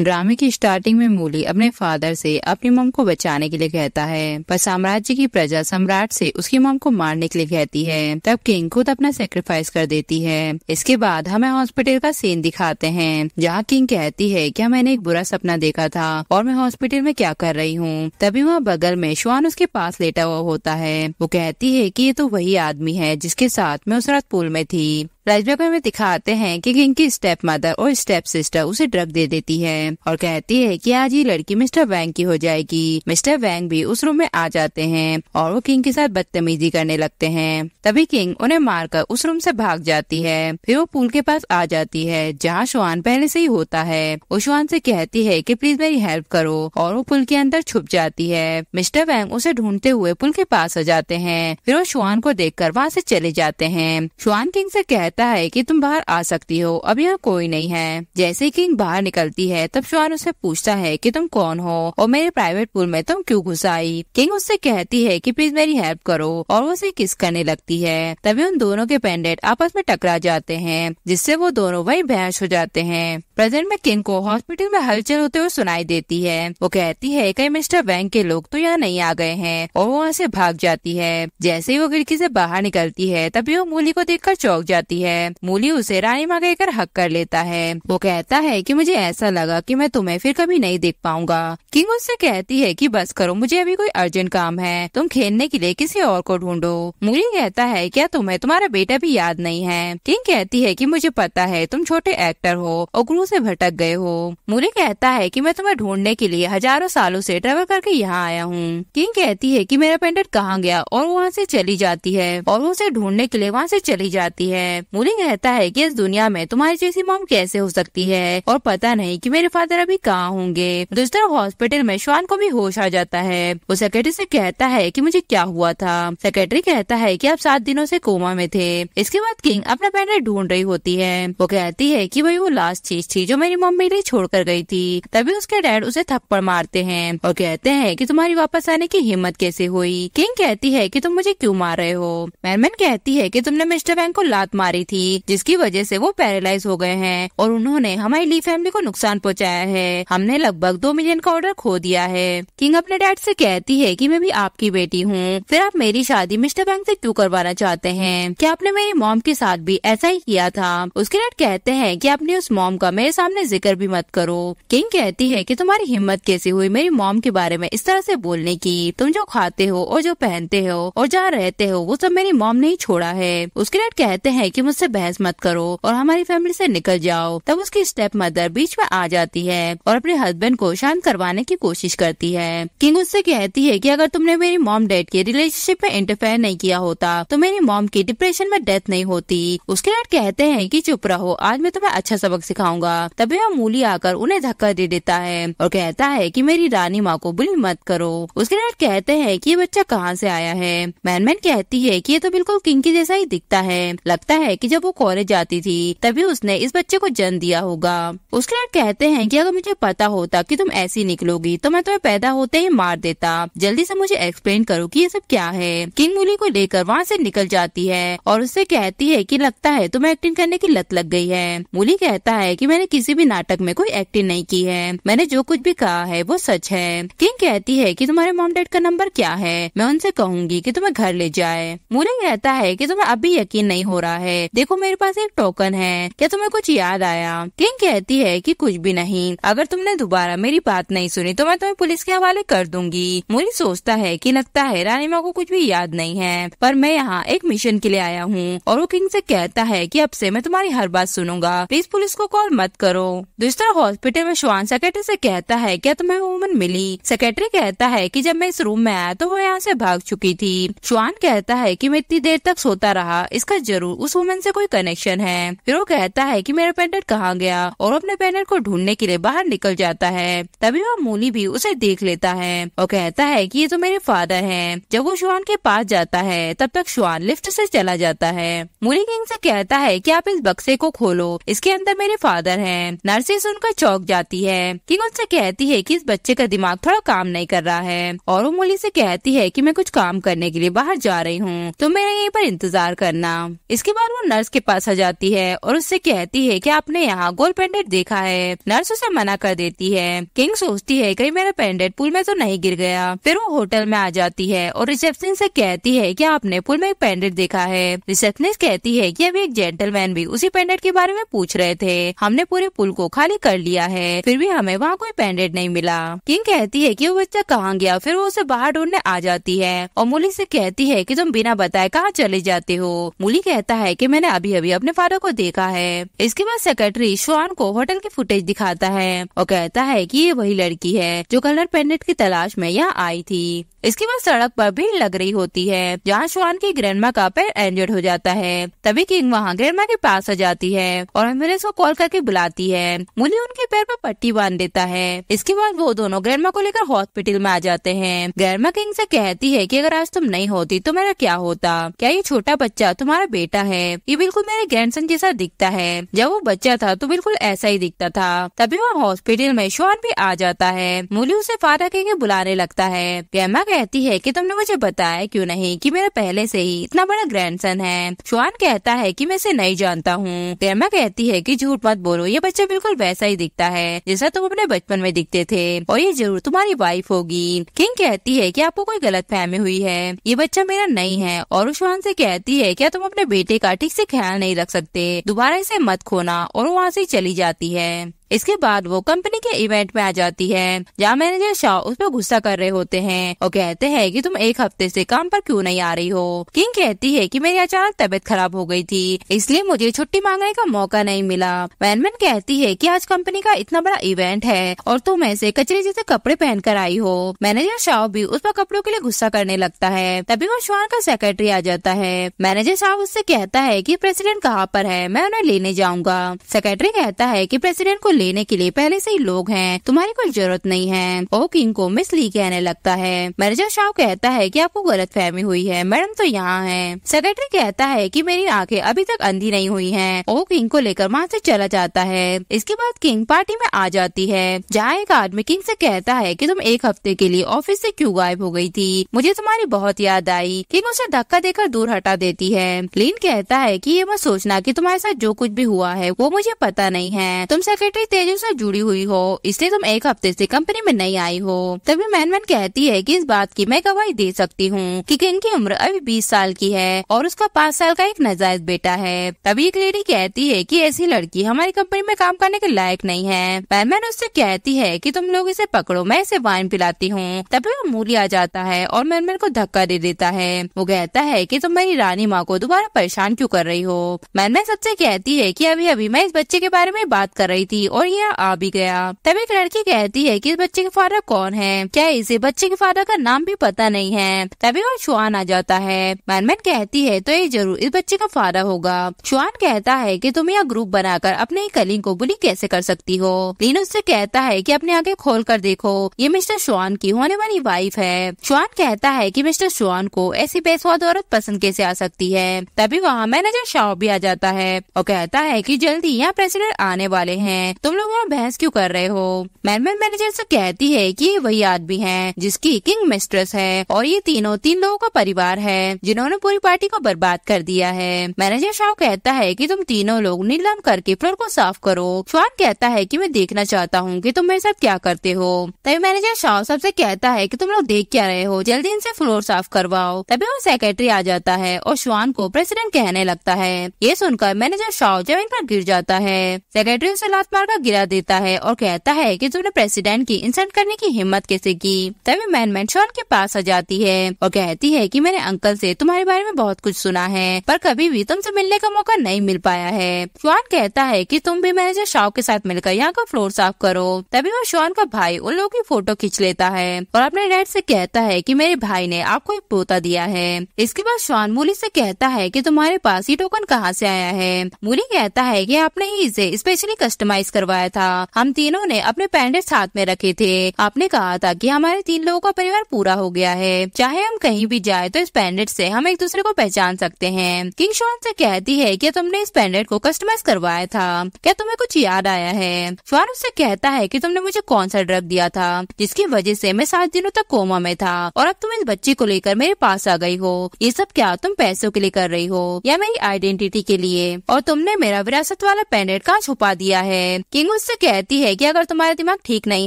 ड्रामे की स्टार्टिंग में मूली अपने फादर से अपनी मम को बचाने के लिए कहता है पर साम्राज्य की प्रजा सम्राट से उसकी मम को मारने के लिए कहती है तब किंग खुद अपना सेक्रीफाइस कर देती है इसके बाद हमें हॉस्पिटल का सीन दिखाते हैं जहाँ किंग कहती है क्या मैंने एक बुरा सपना देखा था और मैं हॉस्पिटल में क्या कर रही हूँ तभी वहाँ बगल में श्वान उसके पास लेटा हुआ होता है वो कहती है की ये तो वही आदमी है जिसके साथ मैं उस रात पुल में थी राजमा को हमें दिखाते हैं कि किंग की स्टेप मदर और स्टेप सिस्टर उसे ड्रग दे देती है और कहती है कि आज ये लड़की मिस्टर वैंग की हो जाएगी मिस्टर वैंग भी उस रूम में आ जाते हैं और वो किंग के साथ बदतमीजी करने लगते हैं तभी किंग उन्हें मारकर उस रूम से भाग जाती है फिर वो पुल के पास आ जाती है जहाँ शुआन पहले से ही होता है वो शुआन से कहती है की प्लीज मेरी हेल्प करो और वो पुल के अंदर छुप जाती है मिस्टर वैंग उसे ढूंढते हुए पुल के पास आ जाते हैं फिर वो शुआन को देख कर वहाँ से चले जाते हैं शुआन किंग से कहते कहता है कि तुम बाहर आ सकती हो अब यहाँ कोई नहीं है जैसे किंग बाहर निकलती है तब श्वान उसे पूछता है कि तुम कौन हो और मेरे प्राइवेट पूल में तुम क्यों घुस आई किंग उससे कहती है कि प्लीज मेरी हेल्प करो और वो उसे किस करने लगती है तभी उन दोनों के पेंडेंट आपस में टकरा जाते हैं जिससे वो दोनों वही बहस हो जाते हैं प्रेजेंट में किंग को हॉस्पिटल में हलचल होते हुए सुनाई देती है वो कहती है कई मिस्टर बैंक के लोग तो यहाँ नहीं आ गए हैं और वो वहाँ से भाग जाती है जैसे ही वो खिड़की से बाहर निकलती है तभी वो मूली को देखकर चौंक जाती है मूली उसे रानी माँ कहकर हक कर लेता है वो कहता है की मुझे ऐसा लगा की मैं तुम्हें फिर कभी नहीं देख पाऊंगा किंग उससे कहती है की बस करो मुझे अभी कोई अर्जेंट काम है तुम खेलने के लिए किसी और को ढूंढो मूली कहता है क्या तुम्हें तुम्हारा बेटा भी याद नहीं है किंग कहती है की मुझे पता है तुम छोटे एक्टर हो और क्यों से भटक गए हो मुरे कहता है कि मैं तुम्हें ढूंढने के लिए हजारों सालों से ट्रेवल करके यहाँ आया हूँ किंग कहती है कि मेरा पेंडेंट कहाँ गया और वहाँ से चली जाती है और उसे ढूंढने के लिए वहाँ से चली जाती है मुरे कहता है कि इस दुनिया में तुम्हारी जैसी मॉम कैसे हो सकती है और पता नहीं कि मेरे फादर अभी कहाँ होंगे दूसरा हॉस्पिटल में श्वान को भी होश आ जाता है वो सेक्रेटरी से कहता है कि मुझे क्या हुआ था सेक्रेटरी कहता है कि आप सात दिनों से कोमा में थे इसके बाद किंग अपना पेंडेंट ढूंढ रही होती है वो कहती है कि भाई वो लास्ट चीज थी जो मेरी मम्मी लिए छोड़कर गई थी तभी उसके डैड उसे थप्पड़ मारते हैं और कहते हैं कि तुम्हारी वापस आने की हिम्मत कैसे हुई किंग कहती है कि तुम मुझे क्यों मार रहे हो मैरमेन कहती है कि तुमने मिस्टर बैंक को लात मारी थी जिसकी वजह से वो पैरालाइज हो गए हैं और उन्होंने हमारी ली फैमिली को नुकसान पहुंचाया है हमने लगभग दो मिलियन का ऑर्डर खो दिया है किंग अपने डैड से कहती है कि मैं भी आपकी बेटी हूँ फिर आप मेरी शादी मिस्टर बैंक से क्यों करवाना चाहते हैं क्या आपने मेरी मॉम के साथ भी ऐसा ही किया था उसके डैड कहते हैं कि आपने उस मॉम का मेरे सामने जिक्र भी मत करो किंग कहती है कि तुम्हारी हिम्मत कैसी हुई मेरी मॉम के बारे में इस तरह से बोलने की तुम जो खाते हो और जो पहनते हो और जहाँ रहते हो वो सब मेरी मॉम ने ही छोड़ा है उसके डैड कहते हैं कि मुझसे बहस मत करो और हमारी फैमिली से निकल जाओ तब उसकी स्टेप मदर बीच में आ जाती है और अपने हस्बैंड को शांत करवाने की कोशिश करती है किंग उससे कहती है कि अगर तुमने मेरी मॉम डैड के रिलेशनशिप में इंटरफेयर नहीं किया होता तो मेरी मॉम की डिप्रेशन में डेथ नहीं होती उसके डैड कहते हैं की चुप रहो आज मैं तुम्हें अच्छा सबक सिखाऊंगा होगा तभी वह मूली आकर उन्हें धक्का दे देता है और कहता है कि मेरी रानी माँ को बिल मत करो उसके डैड कहते हैं कि ये बच्चा कहाँ से आया है मैनमैन कहती है कि ये तो बिल्कुल किंकी जैसा ही दिखता है लगता है कि जब वो कॉलेज जाती थी तभी उसने इस बच्चे को जन्म दिया होगा उसके डैड कहते हैं कि अगर मुझे पता होता कि तुम ऐसी निकलोगी तो मैं तुम्हें पैदा होते ही मार देता जल्दी से मुझे एक्सप्लेन करो कि ये सब क्या है किंग मूली को लेकर वहाँ से निकल जाती है और उससे कहती है कि लगता है तुम्हें एक्टिंग करने की लत लग गई है मूली कहता है कि मैंने मैंने किसी भी नाटक में कोई एक्टिंग नहीं की है मैंने जो कुछ भी कहा है वो सच है किंग कहती है कि तुम्हारे मॉम डैड का नंबर क्या है मैं उनसे कहूंगी कि तुम्हें घर ले जाए मुरे कहता है कि तुम्हें अभी यकीन नहीं हो रहा है देखो मेरे पास एक टोकन है क्या तुम्हें कुछ याद आया किंग कहती है कि कुछ भी नहीं अगर तुमने दोबारा मेरी बात नहीं सुनी तो मैं तुम्हें पुलिस के हवाले कर दूंगी मुरी सोचता है कि लगता है रानी माँ को कुछ भी याद नहीं है पर मैं यहाँ एक मिशन के लिए आया हूँ और वो किंग से कहता है कि अब से मैं तुम्हारी हर बात सुनूंगा प्लीज पुलिस को कॉल मत बात करो दूसरा हॉस्पिटल में श्वान सेक्रेटरी से कहता है क्या तुम्हें वो वुमन मिली सेक्रेटरी कहता है कि जब मैं इस रूम में आया तो वो यहाँ से भाग चुकी थी श्वान कहता है कि मैं इतनी देर तक सोता रहा इसका जरूर उस वुमेन से कोई कनेक्शन है फिर वो कहता है कि मेरा पेंडेंट कहाँ गया और अपने पेंडेंट को ढूंढने के लिए बाहर निकल जाता है तभी वह मूली भी उसे देख लेता है और कहता है की ये तो मेरे फादर है जब वो श्वान के पास जाता है तब तक श्वान लिफ्ट से चला जाता है मूली किंग से कहता है की कि आप इस बक्से को खोलो इसके अंदर मेरे फादर है नर्सिस उनका चौक जाती है किंग उनसे कहती है कि इस बच्चे का दिमाग थोड़ा काम नहीं कर रहा है और वो मोली से कहती है कि मैं कुछ काम करने के लिए बाहर जा रही हूँ तो मेरा यहीं पर इंतजार करना इसके बाद वो नर्स के पास आ जाती है और उससे कहती है की आपने यहाँ गोल पेंडेंट देखा है नर्स उसे मना कर देती है किंग सोचती है कहीं मेरा पेंडेंट पुल में तो नहीं गिर गया फिर वो होटल में आ जाती है और रिसेप्शन से कहती है कि आपने पुल में एक पेंडेंट देखा है रिसेप्शनिस्ट कहती है कि अभी एक जेंटलमैन भी उसी पेंडेंट के बारे में पूछ रहे थे हमने हमने पूरे पुल को खाली कर लिया है फिर भी हमें वहाँ कोई पेंडेंट नहीं मिला किंग कहती है की वो बच्चा कहाँ गया फिर वो उसे बाहर ढूंढने आ जाती है और मूली ऐसी कहती है की तुम बिना बताए कहाँ चले जाते हो मूली कहता है की मैंने अभी अभी अपने फादर को देखा है इसके बाद सेक्रेटरी श्वान को होटल की फुटेज दिखाता है और कहता है की ये वही लड़की है जो कलर पेंडेंट की तलाश में यहाँ आई थी इसके बाद सड़क पर भीड़ लग रही होती है जहाँ श्वान की ग्रैंडमा का पैर इंजर्ड हो जाता है तभी किंग वहाँ ग्रैंडमा के पास आ जाती है और एम्बुलेंस को कॉल करके बुलाती है मुली उनके पैर पर पट्टी बांध देता है इसके बाद वो दोनों ग्रैंडमा को लेकर हॉस्पिटल में आ जाते हैं ग्रैंडमा किंग से कहती है कि अगर आज तुम नहीं होती तो मेरा क्या होता क्या ये छोटा बच्चा तुम्हारा बेटा है ये बिल्कुल मेरे ग्रैंडसन जैसा दिखता है जब वो बच्चा था तो बिल्कुल ऐसा ही दिखता था तभी वो हॉस्पिटल में श्वान भी आ जाता है मुली उसे फादर के बुलाने लगता है ग्रैंडमा कहती है की तुमने मुझे बताया क्यूँ नहीं की मेरा पहले से ही इतना बड़ा ग्रैंडसन है श्वान कहता है की मैं इसे नहीं जानता हूँ ग्रैंडमा कहती है की झूठ मत बोलो करो ये बच्चा बिल्कुल वैसा ही दिखता है जैसा तुम अपने बचपन में दिखते थे और ये जरूर तुम्हारी वाइफ होगी किंग कहती है की आपको कोई गलत फहमी हुई है ये बच्चा मेरा नहीं है और उशवान से कहती है क्या तुम अपने बेटे का ठीक से ख्याल नहीं रख सकते दोबारा इसे मत खोना और वहाँ से चली जाती है इसके बाद वो कंपनी के इवेंट में आ जाती है जहाँ मैनेजर शाह उस पर गुस्सा कर रहे होते हैं और कहते हैं कि तुम एक हफ्ते से काम पर क्यों नहीं आ रही हो किंग कहती है कि मेरी अचानक तबीयत खराब हो गई थी इसलिए मुझे छुट्टी मांगने का मौका नहीं मिला वैनमैन कहती है की आज कंपनी का इतना बड़ा इवेंट है और तुम ऐसे कचरे जैसे कपड़े पहन कर आई हो मैनेजर शाह भी उस पर कपड़ों के लिए गुस्सा करने लगता है तभी वो श्वान का सेक्रेटरी आ जाता है मैनेजर शाह उससे कहता है की प्रेसिडेंट कहाँ पर है मैं उन्हें लेने जाऊंगा सेक्रेटरी कहता है की प्रेसिडेंट को ले लेने के लिए पहले से ही लोग हैं तुम्हारी कोई जरूरत नहीं है ओ किंग को मिस ली कहने लगता है मैनेजर शाह कहता है की आपको गलत फहमी हुई है मैडम तो यहाँ है सेक्रेटरी कहता है की मेरी आंखें अभी तक अंधी नहीं हुई है ओ किंग को लेकर वहाँ से चला जाता है इसके बाद किंग पार्टी में आ जाती है जहाँ एक आदमी किंग से कहता है कि तुम एक हफ्ते के लिए ऑफिस से क्यों गायब हो गई थी मुझे तुम्हारी बहुत याद आई किंग उसे धक्का देकर दूर हटा देती है लीन कहता है कि ये मत सोचना कि तुम्हारे साथ जो कुछ भी हुआ है वो मुझे पता नहीं है तुम सेक्रेटरी तेजू से जुड़ी हुई हो इसलिए तुम एक हफ्ते से कंपनी में नहीं आई हो तभी मैन कहती है कि इस बात की मैं गवाही दे सकती हूँ कि किंग की उम्र अभी बीस साल की है और उसका पाँच साल का एक नजायज बेटा है तभी एक लेडी कहती है की ऐसी लड़की हमारी कंपनी में काम करने के लायक नहीं है मैन उससे कहती है की तुम लोग इसे पकड़ो मैं इसे वाइन पिलाती हूँ तभी वो मूली आ जाता है और मैन को धक्का दे देता है वो कहता है की तुम मेरी रानी माँ को दोबारा परेशान क्यूँ कर रही हो मैनमैन सबसे कहती है की अभी अभी मैं इस बच्चे के बारे में बात कर रही थी और यह आ भी गया तब एक लड़की कहती है कि इस बच्चे के फादर कौन है क्या इसे बच्चे के फादर का नाम भी पता नहीं है तभी और शुआन आ जाता है मैनमैन कहती है तो ये जरूर इस बच्चे का फादर होगा शुआन कहता है की तुम यह ग्रुप बनाकर अपने कलिंग को बुली कैसे कर सकती हो लीन उससे कहता है की अपने आगे खोल कर देखो ये मिस्टर शुआन की होने वाली वाइफ है शुआन कहता है की मिस्टर शुआन को ऐसी बेसवाद औरत पसंद कैसे आ सकती है तभी वहाँ मैनेजर शाह भी आ जाता है और कहता है की जल्दी यहाँ प्रेसिडेंट आने वाले हैं तुम लोग वहाँ बहस क्यों कर रहे हो मैनमेंट मैनेजर से कहती है कि ये वही आदमी है जिसकी किंग मिस्ट्रेस है और ये तीनों तीन लोगों का परिवार है जिन्होंने पूरी पार्टी को बर्बाद कर दिया है मैनेजर शाह कहता है की तुम तीनों लोग नीलम करके फ्लोर को साफ करो श्वान कहता है की मैं देखना चाहता हूँ की तुम मेरे साथ क्या करते हो तभी मैनेजर शाह सबसे कहता है की तुम लोग देख क्या रहे हो जल्दी इनसे फ्लोर साफ करवाओ तभी वो सेक्रेटरी आ जाता है और श्वान को प्रेसिडेंट कहने लगता है ये सुनकर मैनेजर शाह जमीन पर गिर जाता है सेक्रेटरी उसे लात मारकर का गिरा देता है और कहता है कि तुमने प्रेसिडेंट की इंसल्ट करने की हिम्मत कैसे की तभी मैन शॉन के पास आ जाती है और कहती है कि मैंने अंकल से तुम्हारे बारे में बहुत कुछ सुना है पर कभी भी तुमसे मिलने का मौका नहीं मिल पाया है शॉन कहता है कि तुम भी मैनेजर शाव के साथ मिलकर यहाँ का फ्लोर साफ करो तभी वो शॉन का भाई उन लोगों की फोटो खींच लेता है और अपने डैड से कहता है कि मेरे भाई ने आपको एक पोता दिया है इसके बाद शॉन मूली से कहता है कि तुम्हारे पास ये टोकन कहाँ से आया है मूली कहता है कि आपने ही इसे स्पेशली कस्टमाइज कर करवाया था हम तीनों ने अपने पैंडेट साथ में रखे थे आपने कहा था कि हमारे तीन लोगों का परिवार पूरा हो गया है चाहे हम कहीं भी जाए तो इस पैंडेट से हम एक दूसरे को पहचान सकते हैं किंग शॉन से कहती है कि तुमने इस पैंडेट को कस्टमाइज करवाया था क्या तुम्हें कुछ याद आया है श्वान उससे कहता है कि तुमने मुझे कौन सा ड्रग दिया था जिसकी वजह से मैं सात दिनों तक कोमा में था और अब तुम इस बच्चे को लेकर मेरे पास आ गई हो ये सब क्या तुम पैसों के लिए कर रही हो या मेरी आइडेंटिटी के लिए और तुमने मेरा विरासत वाला पैंडेट कहाँ छुपा दिया है किंग उससे कहती है कि अगर तुम्हारा दिमाग ठीक नहीं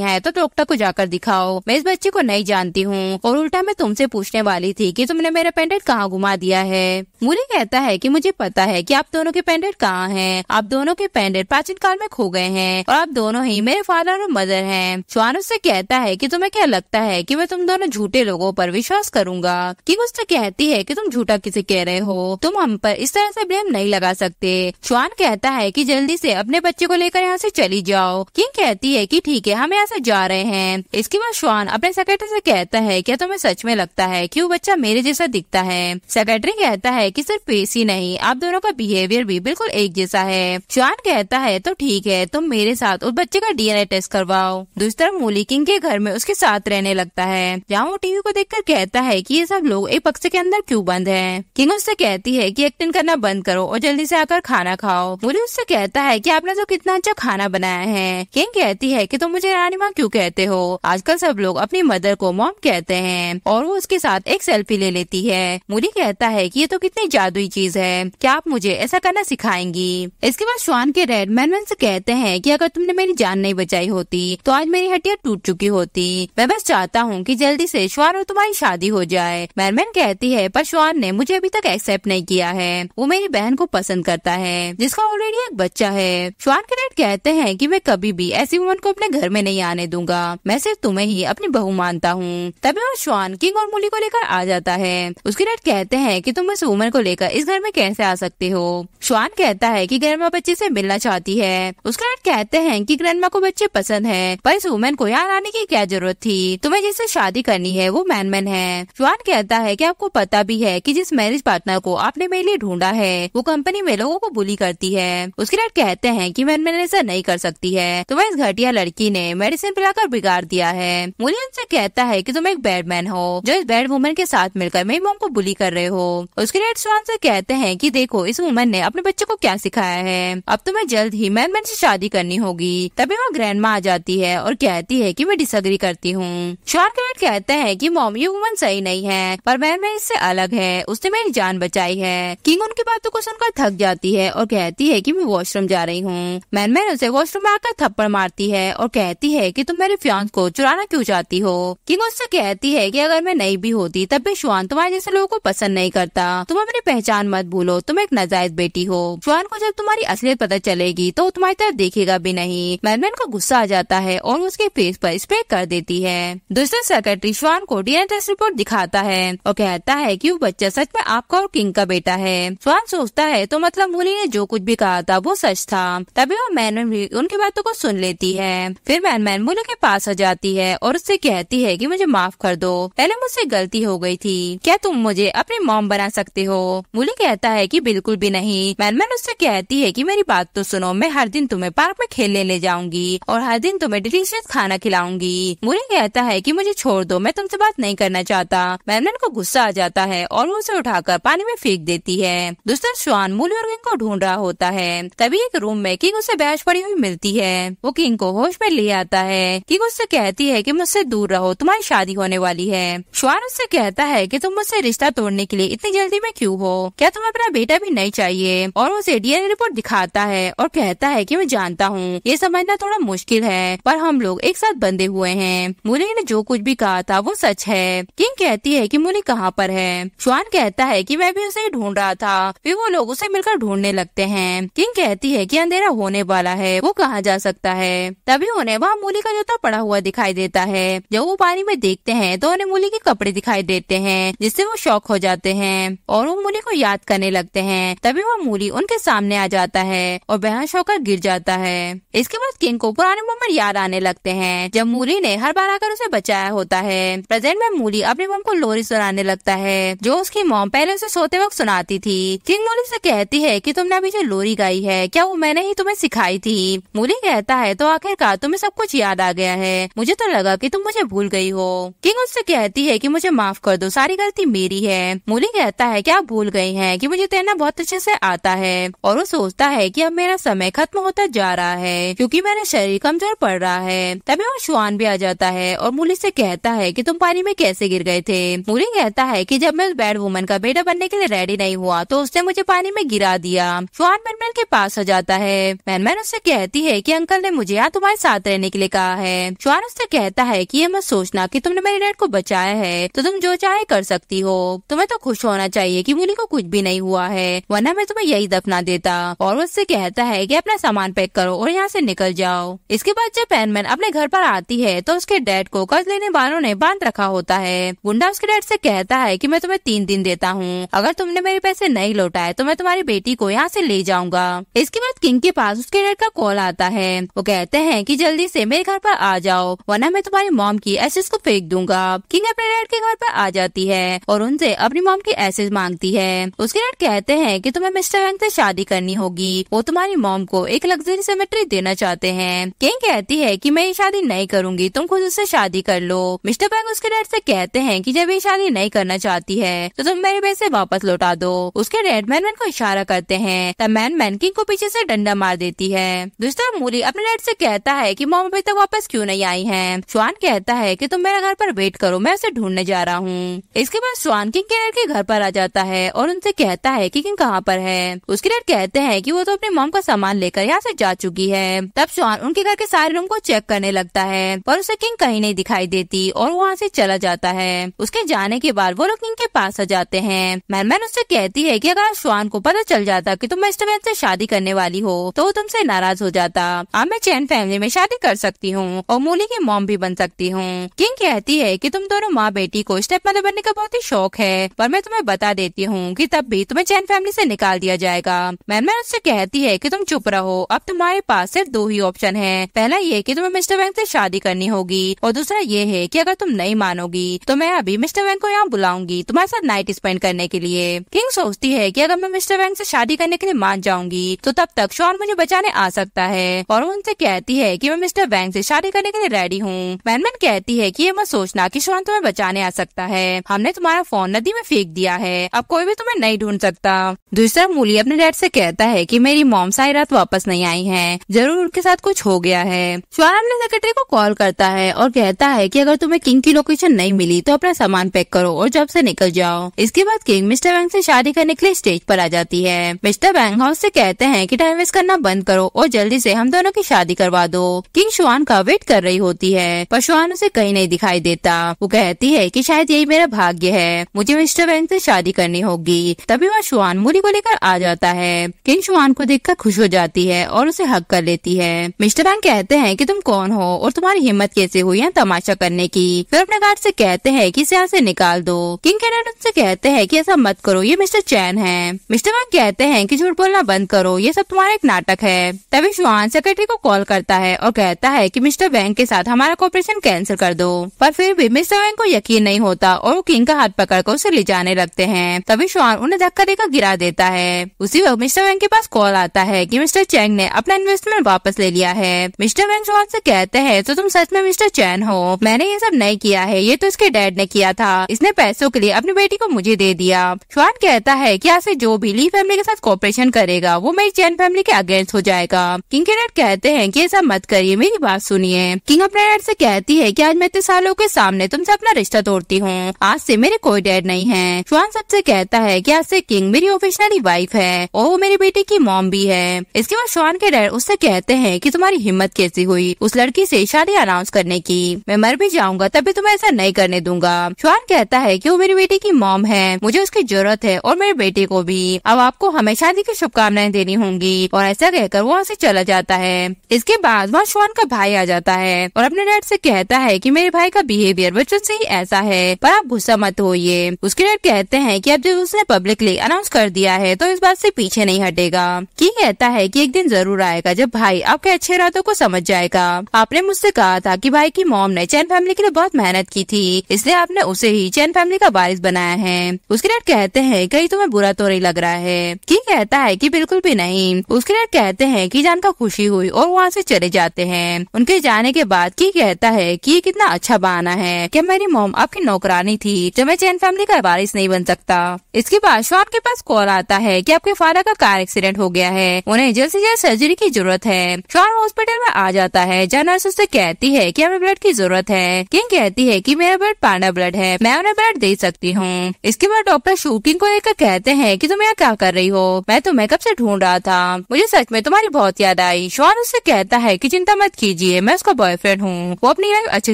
है तो डॉक्टर को जाकर दिखाओ मैं इस बच्चे को नहीं जानती हूँ और उल्टा मैं तुमसे पूछने वाली थी कि तुमने मेरा पेंडेंट कहाँ घुमा दिया है मुरी कहता है कि मुझे पता है कि आप दोनों के पेंडेंट कहाँ हैं आप दोनों के पेंडेंट प्राचीन काल में खो गए हैं और आप दोनों ही मेरे फादर और मदर हैं श्वान उससे कहता है कि तुम्हें क्या लगता है कि मैं तुम दोनों झूठे लोगों पर विश्वास करूंगा किंग उससे कहती है कि तुम झूठा किसे कह रहे हो तुम हम पर इस तरह से ब्लेम नहीं लगा सकते श्वान कहता है कि जल्दी से अपने बच्चे को लेकर यहाँ से चली जाओ किंग कहती है कि ठीक है हम यहाँ से जा रहे हैं इसके बाद श्वान अपने सेक्रेटरी से कहता है क्या तुम्हें सच में लगता है कि वो बच्चा मेरे जैसा दिखता है सेक्रेटरी कहता है कि सिर्फ फेस ही नहीं आप दोनों का बिहेवियर भी बिल्कुल एक जैसा है श्वान कहता है तो ठीक है तुम मेरे साथ उस बच्चे का डीएनए टेस्ट करवाओ दूसरी तरफ मूली किंग के घर में उसके साथ रहने लगता है जहाँ वो टीवी को कर कहता है की ये सब लोग एक बक्से के अंदर क्यूँ बंद है किंग उससे कहती है की एक्टिंग करना बंद करो और जल्दी ऐसी आकर खाना खाओ मूली उससे कहता है की आपने तो कितना अच्छा खाना खाना बनाया है किंग कहती है कि तुम मुझे रानी माँ क्यों कहते हो आजकल सब लोग अपनी मदर को मॉम कहते हैं और वो उसके साथ एक सेल्फी ले लेती है मुरी कहता है कि ये तो कितनी जादुई चीज है क्या आप मुझे ऐसा करना सिखाएंगी इसके बाद श्वान के रेड मैनमैन से कहते हैं कि अगर तुमने मेरी जान नहीं बचाई होती तो आज मेरी हड्डियाँ टूट चुकी होती मैं बस चाहता हूँ कि जल्दी से श्वान और तुम्हारी शादी हो जाए मैनमैन कहती है पर श्वान ने मुझे अभी तक एक्सेप्ट नहीं किया है वो मेरी बहन को पसंद करता है जिसका ऑलरेडी एक बच्चा है श्वान के रेड कहते हैं हैं कि मैं कभी भी ऐसी वुमन को अपने घर में नहीं आने दूंगा मैं सिर्फ तुम्हें ही अपनी बहू मानता हूँ तभी वो श्वान किंग और मूली को लेकर आ जाता है उसके डैड कहते हैं की तुम इस वुमन को लेकर इस घर में कैसे आ सकते हो श्वान कहता है की ग्रैंड बच्चे ऐसी मिलना चाहती है उसके डैड कहते हैं की ग्रैंड को बच्चे पसंद है पर इस वुमेन को यहाँ आने की क्या जरूरत थी तुम्हें जिससे शादी करनी है वो मैन मैन है श्वान कहता है की आपको पता भी है की जिस मैरिज पार्टनर को आपने मेरे लिए ढूंढा है वो कंपनी में लोगों को बुली करती है उसके डैड कहते हैं की मैन मैन ऐसा नहीं नहीं कर सकती है तुम्हें इस घटिया लड़की ने मेडिसिन पिलाकर बिगाड़ दिया है मुलियन से कहता है कि तुम एक बैडमैन हो जो इस बैड वुमेन के साथ मिलकर मेरी मोम को बुली कर रहे हो उसके रेड स्वान से कहते हैं कि देखो इस वुमेन ने अपने बच्चे को क्या सिखाया है अब तुम्हें जल्द ही मैन मैन से शादी करनी होगी तभी वहाँ ग्रैंड आ जाती है और कहती है की मैं डिसअग्री करती हूँ रेड कहते हैं की मोम ये वुमेन सही नहीं है पर मैन मैन इससे अलग है उसने मेरी जान बचाई है किंग उनकी बातों को सुनकर थक जाती है और कहती है की मैं वॉशरूम जा रही हूँ मैन मैन उसे गुस्से को में आकर थप्पड़ मारती है और कहती है कि तुम मेरे फ्यांस को चुराना क्यों चाहती हो किंग उससे कहती है कि अगर मैं नहीं भी होती तब भी शुआन तुम्हारे जैसे लोगों को पसंद नहीं करता तुम अपनी पहचान मत भूलो तुम एक नजायज बेटी हो शुआन को जब तुम्हारी असलियत पता चलेगी तो तुम्हारी तरफ देखेगा भी नहीं मैनमैन को गुस्सा आ जाता है और उसके फेस पर स्प्रे कर देती है दूसरा सेक्रेटरी शुआन को एन टेस्ट रिपोर्ट दिखाता है और कहता है की वो बच्चा सच में आपका और किंग का बेटा है शुआन सोचता है तो मतलब मुनी ने जो कुछ भी कहा था वो सच था तभी वो मैनमैन भी उनकी बातों को सुन लेती है फिर मैन मैन मुलू के पास आ जाती है और उससे कहती है कि मुझे माफ कर दो पहले मुझसे गलती हो गई थी क्या तुम मुझे अपनी मॉम बना सकते हो मुलू कहता है की बिल्कुल भी नहीं मैन मैन उससे कहती है की मेरी बात तो सुनो मैं हर दिन तुम्हें पार्क में खेलने ले जाऊंगी और हर दिन तुम्हें डिलीशियस खाना खिलाऊंगी मुलू कहता है की मुझे छोड़ दो मैं तुमसे बात नहीं करना चाहता मैन मैन को गुस्सा आ जाता है और वो उसे उठाकर पानी में फेंक देती है दूसरा श्वान मूल्य और किंग को ढूंढ रहा होता है तभी एक रूम में किंग उसे बहस पड़ी हुई मिलती है वो किंग को होश में ले आता है किंग उससे कहती है कि मुझसे दूर रहो तुम्हारी शादी होने वाली है श्वान उससे कहता है कि तुम मुझसे रिश्ता तोड़ने के लिए इतनी जल्दी में क्यों हो क्या तुम्हें अपना बेटा भी नहीं चाहिए और उसे डीएनए रिपोर्ट दिखाता है और कहता है की मैं जानता हूँ ये समझना थोड़ा मुश्किल है पर हम लोग एक साथ बंधे हुए हैं मुली ने जो कुछ भी कहा था वो सच है किंग कहती है की मुली कहाँ पर है श्वान कहता है की मैं भी उसे ढूंढ रहा था फिर वो लोग उसे मिलकर ढूंढने लगते हैं किंग कहती है की अंधेरा होने वाला है वो कहा जा सकता है तभी उन्हें वहाँ मूली का जूता पड़ा हुआ दिखाई देता है जब वो पानी में देखते हैं तो उन्हें मूली के कपड़े दिखाई देते हैं जिससे वो शौक हो जाते हैं और वो मूली को याद करने लगते हैं तभी वो मूली उनके सामने आ जाता है और बेहस होकर गिर जाता है इसके बाद किंग को पुराने मोमेंट याद आने लगते हैं जब मूली ने हर बार आकर उसे बचाया होता है प्रेजेंट में मूली अपने मोम को लोरी सुनाने लगता है जो उसकी मोम पहले उसे सोते वक्त सुनाती थी किंग मूली से कहती है कि तुमने अभी जो लोरी गाई है क्या वो मैंने ही तुम्हें सिखाई थी करीब मूली कहता है तो आखिरकार तुम्हें सब कुछ याद आ गया है मुझे तो लगा कि तुम मुझे भूल गई हो किंग उससे कहती है कि मुझे माफ कर दो सारी गलती मेरी है मूली कहता है कि आप भूल गए हैं कि मुझे तैरना बहुत अच्छे से आता है और वो सोचता है कि अब मेरा समय खत्म होता जा रहा है क्योंकि मेरा शरीर कमजोर पड़ रहा है तभी वो श्वान भी आ जाता है और मूली से कहता है कि तुम पानी में कैसे गिर गए थे मूली कहता है कि जब मैं उस बैड वुमन का बेटा बनने के लिए रेडी नहीं हुआ तो उसने मुझे पानी में गिरा दिया श्वान मैनमैन के पास हो जाता है मैनमैन उससे कह कहती है कि अंकल ने मुझे यहाँ तुम्हारे साथ रहने के लिए कहा है श्वान उससे कहता है कि ये मत सोचना कि तुमने मेरी डैड को बचाया है तो तुम जो चाहे कर सकती हो तुम्हें तो खुश होना चाहिए कि मुनी को कुछ भी नहीं हुआ है वरना मैं तुम्हें यही दफना देता और उससे कहता है की अपना सामान पैक करो और यहाँ ऐसी निकल जाओ इसके बाद जब पैनमैन अपने घर आरोप आती है तो उसके डैड को कर्ज लेने वालों ने बांध रखा होता है गुंडा उसके डैड ऐसी कहता है की मैं तुम्हें तीन दिन देता हूँ अगर तुमने मेरे पैसे नहीं लौटाए तो मैं तुम्हारी बेटी को यहाँ ऐसी ले जाऊंगा इसके बाद किंग के पास उसके डैड का कॉल आता है वो कहते हैं कि जल्दी से मेरे घर पर आ जाओ वरना मैं तुम्हारी मॉम की एसेस को फेंक दूंगा किंग अपने डैड के घर पर आ जाती है और उनसे अपनी मॉम की एसेस मांगती है उसके डैड कहते हैं कि तुम्हें मिस्टर वैंग से शादी करनी होगी वो तुम्हारी मॉम को एक लग्जरी सेमेट्री देना चाहते हैं किंग कहती है की मैं ये शादी नहीं करूंगी तुम खुद उससे शादी कर लो मिस्टर बैंक उसके डैड से कहते हैं की जब ये शादी नहीं करना चाहती है तो तुम मेरे पैसे वापस लौटा दो उसके डैड मैन को इशारा करते हैं तब मैन मैन किंग को पीछे से डंडा मार देती है दूसरा मूली अपने डैड से कहता है कि मॉम अभी तक वापस क्यों नहीं आई हैं श्वान कहता है कि तुम मेरे घर पर वेट करो मैं उसे ढूंढने जा रहा हूँ इसके बाद श्वान किंग के के घर पर आ जाता है और उनसे कहता है कि किंग कहाँ पर है उसके डैड कहते हैं कि वो तो अपने मॉम का सामान लेकर यहाँ से जा चुकी है तब श्वान उनके घर के सारे रूम को चेक करने लगता है पर उसे किंग कहीं नहीं दिखाई देती और वहाँ से चला जाता है उसके जाने के बाद वो लोग किंग के पास आ जाते हैं मैनमैन उससे कहती है की अगर श्वान को पता चल जाता की तुम मैन से शादी करने वाली हो तो वो तुमसे नाराज नाराज हो जाता अब हाँ, मैं चैन फैमिली में शादी कर सकती हूँ और मूली की मॉम भी बन सकती हूँ किंग कहती है कि तुम दोनों माँ बेटी को स्टेप मदर बनने का बहुत ही शौक है पर मैं तुम्हें बता देती हूँ कि तब भी तुम्हें चैन फैमिली से निकाल दिया जाएगा मैनमैन उससे कहती है कि तुम चुप रहो अब तुम्हारे पास सिर्फ दो ही ऑप्शन है पहला ये कि तुम्हें मिस्टर बैंक से शादी करनी होगी और दूसरा ये है कि अगर तुम नहीं मानोगी तो मैं अभी मिस्टर बैंक को यहाँ बुलाऊंगी तुम्हारे साथ नाइट स्पेंड करने के लिए किंग सोचती है कि अगर मैं मिस्टर बैंक से शादी करने के लिए मान जाऊंगी तो तब तक शॉन मुझे बचाने आ सकता लगता है और उनसे कहती है की मैं मिस्टर बैंक ऐसी शादी करने के लिए रेडी हूँ वैनमैन कहती है की ये मत सोचना की शोरन तुम्हें बचाने आ सकता है हमने तुम्हारा फोन नदी में फेंक दिया है अब कोई भी तुम्हें नहीं ढूंढ सकता दूसरा मूली अपने डैड से कहता है कि मेरी मॉम सारी रात वापस नहीं आई है जरूर उनके साथ कुछ हो गया है शोरन अपने सेक्रेटरी को कॉल करता है और कहता है की अगर तुम्हें किंग की लोकेशन नहीं मिली तो अपना सामान पैक करो और जब से निकल जाओ इसके बाद किंग मिस्टर बैंक से शादी करने के लिए स्टेज पर आ जाती है मिस्टर बैंक हाउस से कहते हैं कि टाइम वेस्ट करना बंद करो और जल्दी से हम दोनों की शादी करवा दो किंग शुआन का वेट कर रही होती है पर शुआन उसे कहीं नहीं दिखाई देता वो कहती है कि शायद यही मेरा भाग्य है मुझे मिस्टर बैंक से शादी करनी होगी तभी वह शुआन मूली को लेकर आ जाता है किंग शुआन को कर खुश हो जाती है और उसे हक कर लेती है मिस्टर बैंक कहते हैं की तुम कौन हो और तुम्हारी हिम्मत कैसे हुई है तमाशा करने की फिर अपने गार्ड ऐसी कहते हैं की इसे यहाँ ऐसी निकाल दो किंग कैनन उनसे कहते हैं की ऐसा मत करो ये मिस्टर चैन है मिस्टर बैंक कहते हैं की झूठ बोलना बंद करो ये सब तुम्हारा एक नाटक है तभी कॉमिक्स वाहन सेक्रेटरी को कॉल करता है और कहता है कि मिस्टर वैंग के साथ हमारा कॉपरेशन कैंसिल कर दो पर फिर भी मिस्टर वैंग को यकीन नहीं होता और वो किंग का हाथ पकड़ कर उसे ले जाने लगते हैं तभी शुआन उन्हें धक्का देकर गिरा देता है उसी वक्त मिस्टर वैंग के पास कॉल आता है की मिस्टर चैंग ने अपना इन्वेस्टमेंट वापस ले लिया है मिस्टर वैंग शुआन ऐसी कहते हैं तो तुम सच में मिस्टर चैन हो मैंने ये सब नहीं किया है ये तो इसके डैड ने किया था इसने पैसों के लिए अपनी बेटी को मुझे दे दिया श्वान कहता है की आज जो भी ली फैमिली के साथ कॉपरेशन करेगा वो मेरी चैन फैमिली के अगेंस्ट हो जाएगा किंग के डैड कहते हैं कि ऐसा मत करिए मेरी बात सुनिए किंग अपने डैड से कहती है कि आज मैं इतने सालों के सामने तुमसे अपना रिश्ता तोड़ती हूँ आज से मेरे कोई डैड नहीं है शुआन सबसे कहता है कि आज से किंग मेरी ऑफिशियली वाइफ है और वो मेरी बेटी की मॉम भी है इसके बाद शुआन के डैड उससे कहते हैं की तुम्हारी हिम्मत कैसी हुई उस लड़की से शादी अनाउंस करने की मैं मर भी जाऊंगा तभी तुम्हें ऐसा नहीं करने दूंगा शुआन कहता है की वो मेरी बेटी की मॉम है मुझे उसकी जरूरत है और मेरे बेटे को भी अब आपको हमें शादी की शुभकामनाएं देनी होंगी और ऐसा कहकर वो ऐसी चला जाता है इसके बाद वहाँ शॉन का भाई आ जाता है और अपने डैड से कहता है कि मेरे भाई का बिहेवियर बचपन से ही ऐसा है पर आप गुस्सा मत होइए उसके डैड कहते हैं कि अब जब उसने पब्लिकली अनाउंस कर दिया है तो इस बात से पीछे नहीं हटेगा की कहता है की एक दिन जरूर आएगा जब भाई आपके अच्छे रातों को समझ जाएगा आपने मुझसे कहा था की भाई की मॉम ने चैन फैमिली के लिए बहुत मेहनत की थी इसलिए आपने उसे ही चैन फैमिली का बारिश बनाया है उसके डैड कहते हैं कहीं तुम्हें बुरा तो नहीं लग रहा है की कहता है की बिल्कुल भी नहीं उसके डैड कहते हैं की जान इंसान का खुशी हुई और वहाँ से चले जाते हैं उनके जाने के बाद की कहता है कि ये कितना अच्छा बहाना है कि मेरी मोम आपकी नौकरानी थी जो तो मैं चैन फैमिली का वारिस नहीं बन सकता इसके बाद शॉन के पास कॉल आता है कि आपके फादर का कार एक्सीडेंट हो गया है उन्हें जल्द से जल्द सर्जरी की जरूरत है शॉन हॉस्पिटल में आ जाता है जहाँ नर्स उससे कहती है की हमें ब्लड की जरूरत है किंग कहती है की मेरा ब्लड पांडा ब्लड है मैं उन्हें ब्लड दे सकती हूँ इसके बाद डॉक्टर शूटिंग को लेकर कहते हैं की तुम यहाँ क्या कर रही हो मैं तुम्हें कब से ढूंढ रहा था मुझे सच में तुम्हारी बहुत याद आई शोन उससे कहता है कि चिंता मत कीजिए मैं उसका बॉयफ्रेंड हूँ वो अपनी लाइफ अच्छे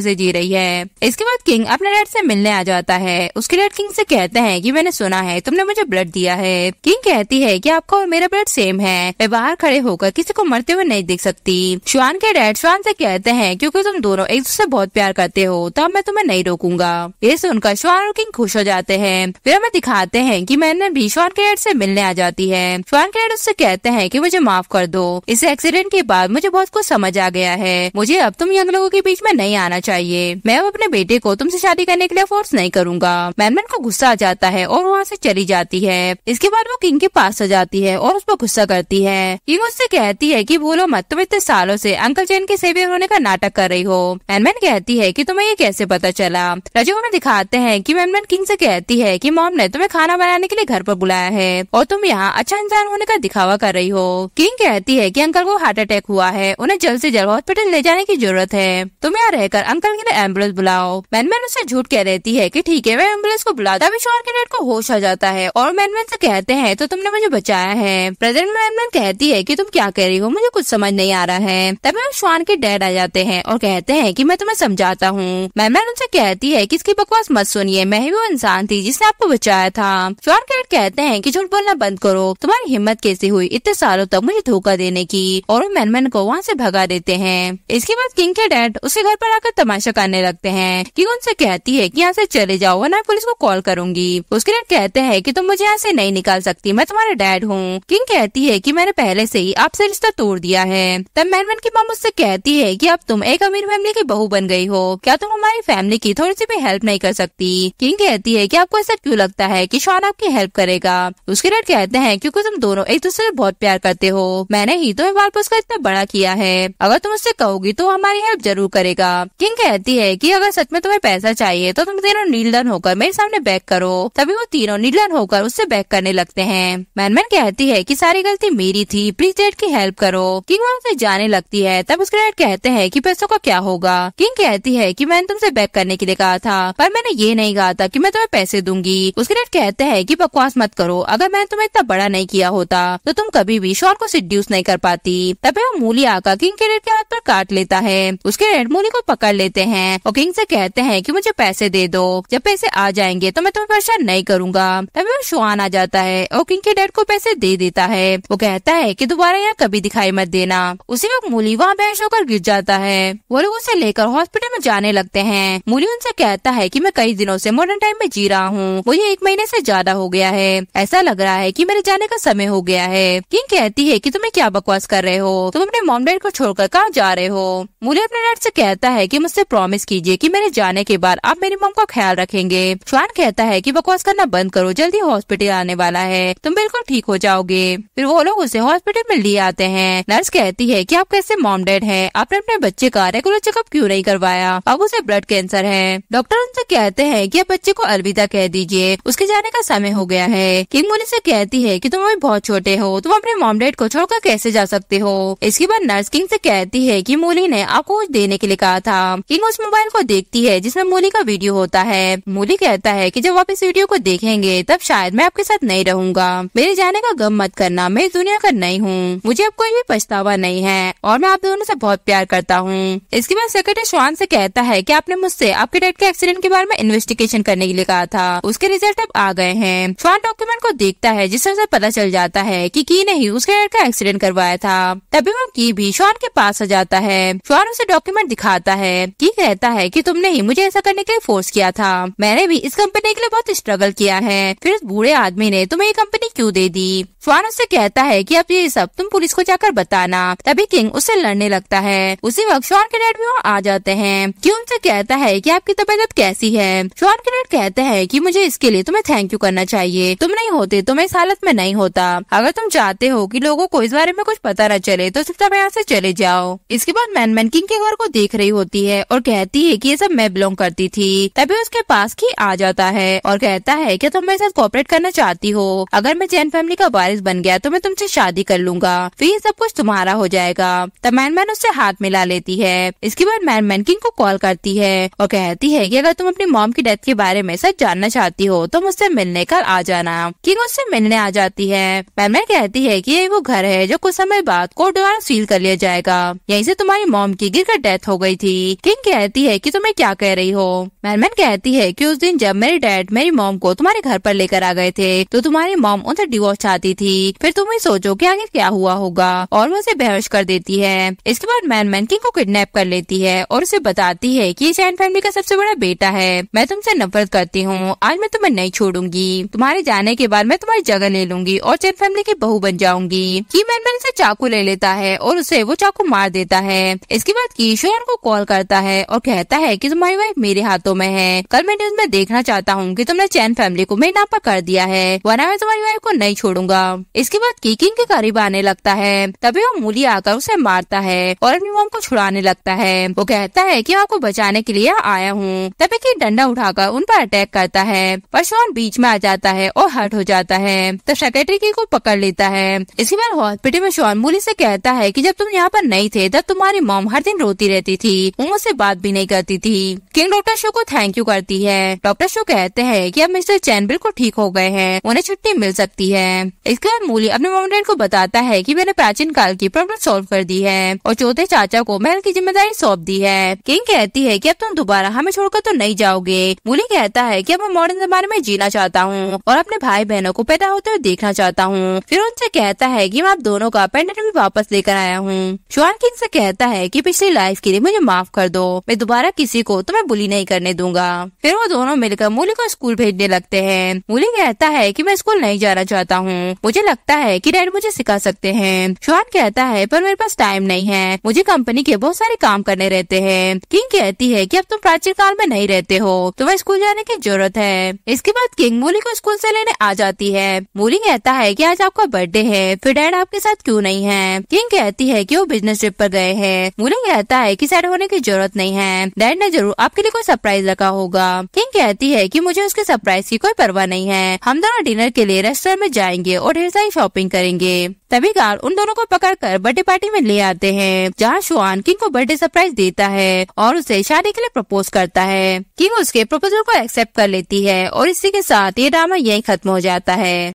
से जी रही है इसके बाद किंग अपने डैड से मिलने आ जाता है उसके डैड किंग से कहते हैं कि मैंने सुना है तुमने मुझे ब्लड दिया है किंग कहती है कि आपका और मेरा ब्लड सेम है मैं बाहर खड़े होकर किसी को मरते हुए नहीं देख सकती श्वान के डैड श्वान से कहते हैं क्योंकि तुम दोनों एक दूसरे बहुत प्यार करते हो तब मैं तुम्हें नहीं रोकूंगा ये सुनकर श्वान और किंग खुश हो जाते हैं फिर हमें दिखाते हैं की मैंने भी श्वान के डैड से मिलने आ जाती है श्वान के डैड उससे कहते हैं की मुझे माफ कर दो इस एक्सीडेंट के बाद मुझे बहुत कुछ समझ आ गया है मुझे अब तुम यंग लोगों के बीच में नहीं आना चाहिए मैं अब अपने बेटे को तुमसे शादी करने के लिए फोर्स नहीं करूंगा मैनमैन को गुस्सा आ जाता है और वहाँ से चली जाती है इसके बाद वो किंग के पास आ जाती है और उस पर गुस्सा करती है किंग उससे कहती है की बोलो मत तुम इतने सालों से अंकल चैन के सेवियर होने का नाटक कर रही हो मैनमैन कहती है की तुम्हें ये कैसे पता चला रजू हमें दिखाते हैं की मैनमैन किंग से कहती है की मॉम ने तुम्हें खाना बनाने के लिए घर पर बुलाया है और तुम यहाँ अच्छा इंसान होने का दिखावा कर रही हो किंग कहती है की अंकल को हार्ट अटैक हुआ है उन्हें जल्द से जल्द हॉस्पिटल ले जाने की जरूरत है तुम यहाँ रहकर अंकल के लिए एम्बुलेंस बुलाओ मैनमैन उसे झूठ कह देती है की ठीक है मैं एम्बुलेंस को बुला तभी शोर डेट को होश आ जाता है और मैनमैन से कहते हैं तो तुमने मुझे बचाया है प्रेजेंट मैनमैन कहती है की तुम क्या कह रही हो मुझे कुछ समझ नहीं आ रहा है तभी श्वान के डैड आ जाते हैं और कहते हैं की मैं तुम्हें समझाता हूँ मैनमैन उनसे कहती है की इसकी बकवास मत सुनिए मैं ही वो इंसान थी जिसने आपको बचाया था श्वान कैडेट कहते हैं की झूठ बोलना बंद करो तुम्हारी हिम्मत कैसे हुई इतने सालों तक मुझे धोखा देने की की और वो मैनमैन को वहाँ से भगा देते हैं इसके बाद किंग के डैड उसे घर पर आकर तमाशा करने लगते हैं किंग उनसे कहती है कि यहाँ से चले जाओ वरना पुलिस को कॉल करूंगी उसके डैड कहते हैं कि तुम मुझे यहाँ से नहीं निकाल सकती मैं तुम्हारा डैड हूँ किंग कहती है कि मैंने पहले से ही आपसे रिश्ता तोड़ दिया है तब मैनमैन की माँ उससे कहती है कि अब तुम एक अमीर फैमिली की बहू बन गई हो क्या तुम हमारी फैमिली की थोड़ी सी भी हेल्प नहीं कर सकती किंग कहती है कि आपको ऐसा क्यों लगता है कि शॉन आपकी हेल्प करेगा उसके डैड कहते हैं क्योंकि तुम दोनों एक दूसरे से बहुत प्यार करते हो मैंने ही तो में वार्पस का इतना बड़ा किया है अगर तुम उससे कहोगी तो हमारी हेल्प जरूर करेगा किंग कहती है की अगर सच में तुम्हें पैसा चाहिए तो तुम तीनों नीलदन होकर मेरे सामने बैक करो तभी वो तीनों नीलदन होकर उससे बैक करने लगते हैं मैनमैन कहती है की सारी गलती मेरी थी प्लीज डेड की हेल्प करो किंग वहाँ से जाने लगती है तब उसके डेड कहते हैं की पैसों का क्या होगा किंग कहती है की मैंने तुमसे बैक करने के लिए कहा था पर मैंने ये नहीं कहा था की मैं तुम्हें पैसे दूंगी उसके डेड कहते हैं की बकवास मत करो अगर मैंने तुम्हें इतना बड़ा नहीं किया होता तो तुम कभी भी शोर को सिड्यूस नहीं कर पाते पाती तब वो मूली आकर किंग के रेड के हाथ पर काट लेता है उसके रेड मूली को पकड़ लेते हैं और किंग से कहते हैं कि मुझे पैसे दे दो जब पैसे आ जाएंगे तो मैं तुम्हें परेशान नहीं करूंगा तभी वो शुआन आ जाता है और किंग के डैड को पैसे दे देता है वो कहता है की दोबारा यहाँ कभी दिखाई मत देना उसी वक्त मूली वहाँ बहस होकर गिर जाता है वो लोग उसे लेकर हॉस्पिटल में जाने लगते हैं मूली उनसे कहता है की मैं कई दिनों ऐसी मॉडर्न टाइम में जी रहा हूँ मुझे एक महीने ऐसी ज्यादा हो गया है ऐसा लग रहा है की मेरे जाने का समय हो गया है किंग कहती है की तुम्हें क्या बकवास बकवास कर रहे हो तुम अपने मॉम डैड को छोड़कर कहाँ जा रहे हो मुझे अपने डैड से कहता है कि मुझसे प्रॉमिस कीजिए कि मेरे जाने के बाद आप मेरी मॉम का ख्याल रखेंगे श्वान कहता है कि बकवास करना बंद करो जल्दी हॉस्पिटल आने वाला है तुम बिल्कुल ठीक हो जाओगे फिर वो लोग उसे हॉस्पिटल में ले आते हैं नर्स कहती है की आप कैसे मॉम डैड है आपने अपने बच्चे का रेगुलर चेकअप क्यूँ नहीं करवाया अब उसे ब्लड कैंसर है डॉक्टर उनसे कहते हैं की आप बच्चे को अलविदा कह दीजिए उसके जाने का समय हो गया है किंग मुन से कहती है की तुम अभी बहुत छोटे हो तुम अपने मॉम डैड को छोड़कर कैसे जा सकते सकते हो इसके बाद नर्स किंग से कहती है कि मूली ने आपको कुछ देने के लिए कहा था किंग उस मोबाइल को देखती है जिसमें मूली का वीडियो होता है मूली कहता है कि जब आप इस वीडियो को देखेंगे तब शायद मैं आपके साथ नहीं रहूंगा मेरे जाने का गम मत करना मैं इस दुनिया का नहीं हूँ मुझे अब कोई भी पछतावा नहीं है और मैं आप दोनों से बहुत प्यार करता हूँ इसके बाद सेक्रेटरी श्वान से कहता है की आपने मुझसे आपके डेड के एक्सीडेंट के बारे में इन्वेस्टिगेशन करने के लिए कहा था उसके रिजल्ट अब आ गए हैं श्वान डॉक्यूमेंट को देखता है जिससे उसे पता चल जाता है की की नहीं उसके डेड का एक्सीडेंट करवाया था तभी वो की भी श्वान के पास आ जाता है शॉन उसे डॉक्यूमेंट दिखाता है की कहता है कि तुमने ही मुझे ऐसा करने के लिए फोर्स किया था मैंने भी इस कंपनी के लिए बहुत स्ट्रगल किया है फिर उस बूढ़े आदमी ने तुम्हें ये कंपनी क्यों दे दी श्वान उससे कहता है की अब ये सब तुम पुलिस को जाकर बताना तभी किंग उससे लड़ने लगता है उसी वक्त श्वान के डैड भी वहाँ आ जाते हैं क्यूँ उनसे कहता है की आपकी तबीयत कैसी है श्वान के डैड कहते हैं की मुझे इसके लिए तुम्हें थैंक यू करना चाहिए तुम नहीं होते तो मैं इस हालत में नहीं होता अगर तुम चाहते हो कि लोगों को इस बारे में कुछ पता न चले तो सिर्फ तब यहाँ से चले जाओ इसके बाद मैन किंग के घर को देख रही होती है और कहती है की ये सब मैं बिलोंग करती थी तभी उसके पास की आ जाता है और कहता है की तुम मेरे साथ कॉपरेट करना चाहती हो अगर मैं जैन फैमिली का वारिस बन गया तो मैं तुमसे शादी कर लूंगा फिर ये सब कुछ तुम्हारा हो जाएगा तब मैन मैन उससे हाथ मिला लेती है इसके बाद मैन किंग को कॉल करती है और कहती है की अगर तुम अपनी मॉम की डेथ के बारे में सच जानना चाहती हो तो मुझसे मिलने कर आ जाना किंग उससे मिलने आ जाती है मैनमैन कहती है की वो घर है जो कुछ समय समय बाद कोर्ट द्वारा सील कर लिया जाएगा यहीं से तुम्हारी मॉम की गिर कर डेथ हो गई थी किंग कहती है कि तुम्हें क्या कह रही हो मैनमैन कहती है कि उस दिन जब मेरे डैड मेरी मॉम को तुम्हारे घर पर लेकर आ गए थे तो तुम्हारी मॉम उनसे डिवोर्स चाहती थी फिर तुम ही सोचो कि आगे क्या हुआ होगा और वो उसे बेहोश कर देती है इसके बाद मैनमैन किंग को किडनैप कर लेती है और उसे बताती है की चैन फैमिली का सबसे बड़ा बेटा है मैं तुमसे नफरत करती हूँ आज मैं तुम्हें नहीं छोड़ूंगी तुम्हारे जाने के बाद मैं तुम्हारी जगह ले लूंगी और चैन फैमिली की बहू बन जाऊंगी की मैनमैन से चाकू ले लेता है और उसे वो चाकू मार देता है इसके बाद किशोरन को कॉल करता है और कहता है कि तुम्हारी वाइफ मेरे हाथों में है कल मैं न्यूज में देखना चाहता हूँ कि तुमने चैन फैमिली को मेरे नाम पर कर दिया है वरना मैं तुम्हारी वाइफ को नहीं छोड़ूंगा इसके बाद कीकिंग के करीब आने लगता है तभी वो मूली आकर उसे मारता है और अपनी मोम को छुड़ाने लगता है वो कहता है की आपको बचाने के लिए आया हूँ तभी की डंडा उठाकर उन पर अटैक करता है पर शोन बीच में आ जाता है और हर्ट हो जाता है तो सेक्रेटरी की को पकड़ लेता है इसके बाद हॉस्पिटल में शोन जॉन मूली से कहता है कि जब तुम यहाँ पर नहीं थे तब तुम्हारी मोम हर दिन रोती रहती थी वो मुझसे बात भी नहीं करती थी किंग डॉक्टर शो को थैंक यू करती है डॉक्टर शो कहते हैं कि अब मिस्टर चैन बिल्कुल ठीक हो गए हैं उन्हें छुट्टी मिल सकती है इसके बाद मूली अपने मोमडेड को बताता है की मैंने प्राचीन काल की प्रॉब्लम सोल्व कर दी है और चौथे चाचा को महल की जिम्मेदारी सौंप दी है किंग कहती है की अब तुम दोबारा हमें छोड़कर तो नहीं जाओगे मूली कहता है की अब मैं मॉडर्न जमाने में जीना चाहता हूँ और अपने भाई बहनों को पैदा होते हुए देखना चाहता हूँ फिर उनसे कहता है की मैं आप दोनों का मैंने वापस लेकर आया हूँ शुआन किंग से कहता है कि पिछली लाइफ के लिए मुझे माफ कर दो मैं दोबारा किसी को तुम्हें बुली नहीं करने दूंगा फिर वो दोनों मिलकर मूली को स्कूल भेजने लगते हैं मूली कहता है की मैं स्कूल नहीं जाना चाहता हूँ मुझे लगता है की डैड मुझे सिखा सकते हैं शुआन कहता है पर मेरे पास टाइम नहीं है मुझे कंपनी के बहुत सारे काम करने रहते हैं किंग कहती है की अब तुम प्राचीन काल में नहीं रहते हो तुम्हें स्कूल जाने की जरूरत है इसके बाद किंग मूली को स्कूल से लेने आ जाती है मूली कहता है की आज आपका बर्थडे है फिर डैड आपके साथ क्यूँ नहीं नहीं है किंग कहती है कि वो बिजनेस ट्रिप पर गए हैं मूलिंग कहता है कि सैड होने की जरूरत नहीं है डैड ने जरूर आपके लिए कोई सरप्राइज रखा होगा किंग कहती है कि मुझे उसके सरप्राइज की कोई परवाह नहीं है हम दोनों डिनर के लिए रेस्टोरेंट में जाएंगे और ढेर सारी शॉपिंग करेंगे तभी गार्ड उन दोनों को पकड़ कर बर्थडे पार्टी में ले आते हैं जहाँ शुआन किंग को बर्थडे सरप्राइज देता है और उसे शादी के लिए प्रपोज करता है किंग उसके प्रपोजल को एक्सेप्ट कर लेती है और इसी के साथ ये ड्रामा यही खत्म हो जाता है